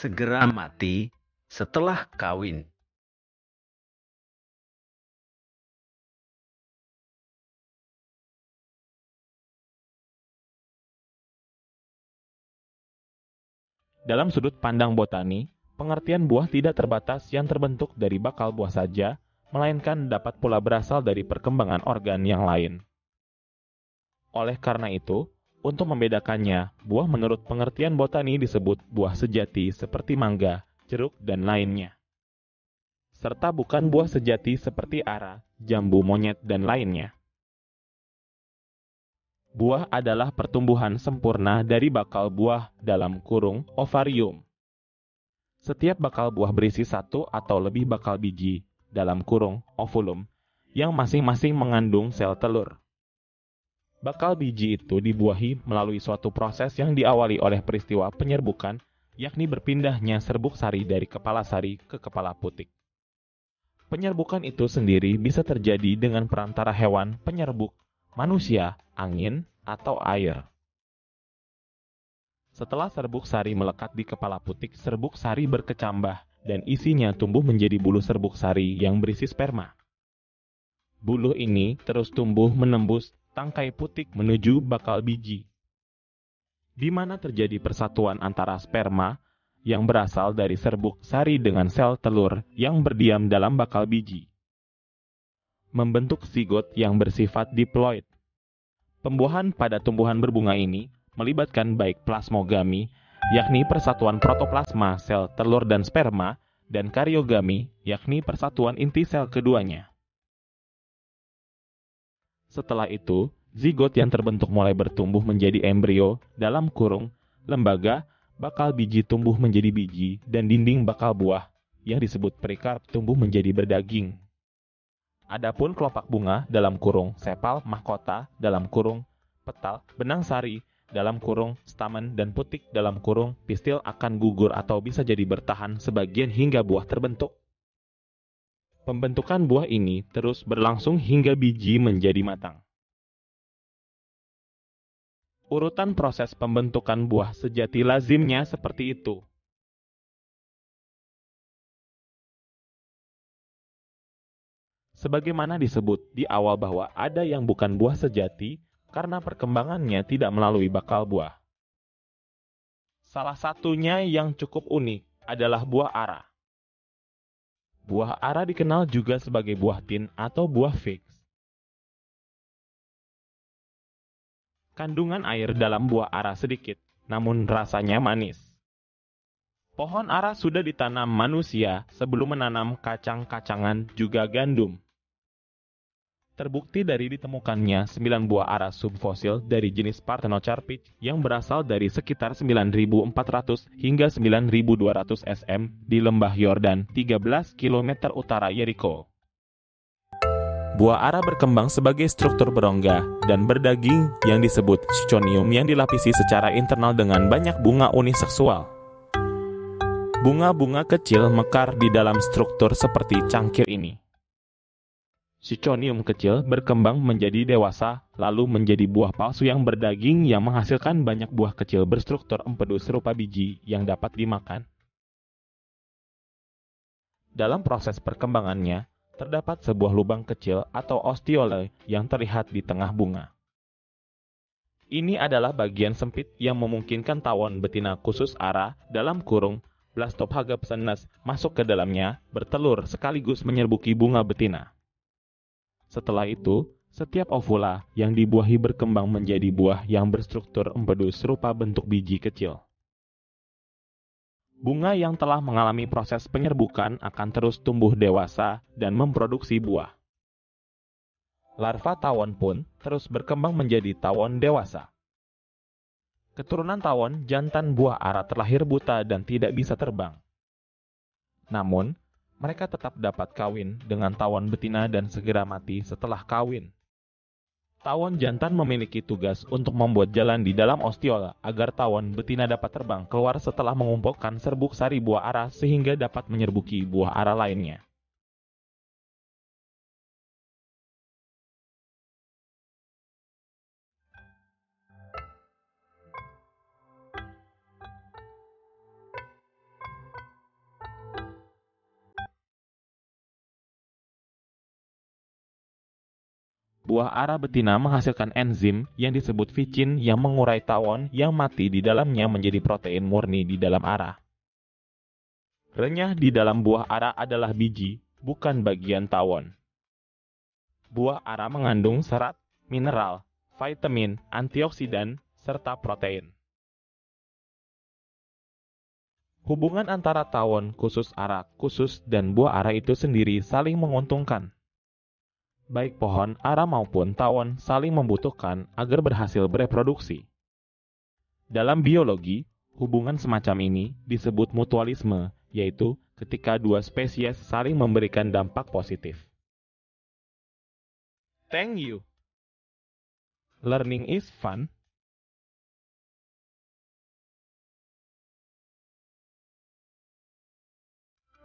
segera mati setelah kawin. Dalam sudut pandang botani, pengertian buah tidak terbatas yang terbentuk dari bakal buah saja, melainkan dapat pula berasal dari perkembangan organ yang lain. Oleh karena itu, untuk membedakannya, buah menurut pengertian botani disebut buah sejati seperti mangga, jeruk, dan lainnya. Serta bukan buah sejati seperti ara, jambu monyet, dan lainnya. Buah adalah pertumbuhan sempurna dari bakal buah dalam kurung ovarium. Setiap bakal buah berisi satu atau lebih bakal biji dalam kurung ovulum yang masing-masing mengandung sel telur. Bakal biji itu dibuahi melalui suatu proses yang diawali oleh peristiwa penyerbukan, yakni berpindahnya serbuk sari dari kepala sari ke kepala putik. Penyerbukan itu sendiri bisa terjadi dengan perantara hewan penyerbuk, manusia, angin, atau air. Setelah serbuk sari melekat di kepala putik, serbuk sari berkecambah dan isinya tumbuh menjadi bulu serbuk sari yang berisi sperma. Bulu ini terus tumbuh menembus tangkai putik menuju bakal biji. Di mana terjadi persatuan antara sperma yang berasal dari serbuk sari dengan sel telur yang berdiam dalam bakal biji. Membentuk zigot yang bersifat diploid. Pembuahan pada tumbuhan berbunga ini melibatkan baik plasmogami, yakni persatuan protoplasma sel telur dan sperma, dan karyogami, yakni persatuan inti sel keduanya. Setelah itu, zigot yang terbentuk mulai bertumbuh menjadi embrio dalam kurung lembaga bakal biji tumbuh menjadi biji dan dinding bakal buah yang disebut perikarp tumbuh menjadi berdaging. Adapun kelopak bunga dalam kurung sepal mahkota dalam kurung petal benang sari dalam kurung stamen dan putik dalam kurung pistil akan gugur atau bisa jadi bertahan sebagian hingga buah terbentuk. Pembentukan buah ini terus berlangsung hingga biji menjadi matang. Urutan proses pembentukan buah sejati lazimnya seperti itu. Sebagaimana disebut di awal bahwa ada yang bukan buah sejati karena perkembangannya tidak melalui bakal buah. Salah satunya yang cukup unik adalah buah arah. Buah ara dikenal juga sebagai buah tin atau buah fix. Kandungan air dalam buah ara sedikit, namun rasanya manis. Pohon ara sudah ditanam manusia sebelum menanam kacang-kacangan juga gandum. Terbukti dari ditemukannya 9 buah arah subfosil dari jenis Parthenocarpic yang berasal dari sekitar 9.400 hingga 9.200 sm di lembah Yordan, 13 km utara Jericho. Buah arah berkembang sebagai struktur berongga dan berdaging yang disebut schonium yang dilapisi secara internal dengan banyak bunga uniseksual. Bunga-bunga kecil mekar di dalam struktur seperti cangkir ini. Sichonium kecil berkembang menjadi dewasa, lalu menjadi buah palsu yang berdaging yang menghasilkan banyak buah kecil berstruktur empedu serupa biji yang dapat dimakan. Dalam proses perkembangannya, terdapat sebuah lubang kecil atau ostiole yang terlihat di tengah bunga. Ini adalah bagian sempit yang memungkinkan tawon betina khusus arah dalam kurung Blastophaga psenes masuk ke dalamnya, bertelur sekaligus menyerbuki bunga betina. Setelah itu, setiap ovula yang dibuahi berkembang menjadi buah yang berstruktur empedu serupa bentuk biji kecil. Bunga yang telah mengalami proses penyerbukan akan terus tumbuh dewasa dan memproduksi buah. Larva tawon pun terus berkembang menjadi tawon dewasa. Keturunan tawon jantan buah arah terlahir buta dan tidak bisa terbang. Namun, mereka tetap dapat kawin dengan tawon betina dan segera mati setelah kawin. Tawon jantan memiliki tugas untuk membuat jalan di dalam ostiola agar tawon betina dapat terbang keluar setelah mengumpulkan serbuk sari buah ara sehingga dapat menyerbuki buah ara lainnya. Buah ara betina menghasilkan enzim yang disebut vicin yang mengurai tawon yang mati di dalamnya menjadi protein murni di dalam ara. Renyah di dalam buah ara adalah biji, bukan bagian tawon. Buah ara mengandung serat, mineral, vitamin, antioksidan, serta protein. Hubungan antara tawon khusus ara khusus dan buah ara itu sendiri saling menguntungkan baik pohon, ara maupun tawon saling membutuhkan agar berhasil bereproduksi. Dalam biologi, hubungan semacam ini disebut mutualisme, yaitu ketika dua spesies saling memberikan dampak positif. Thank you. Learning is fun.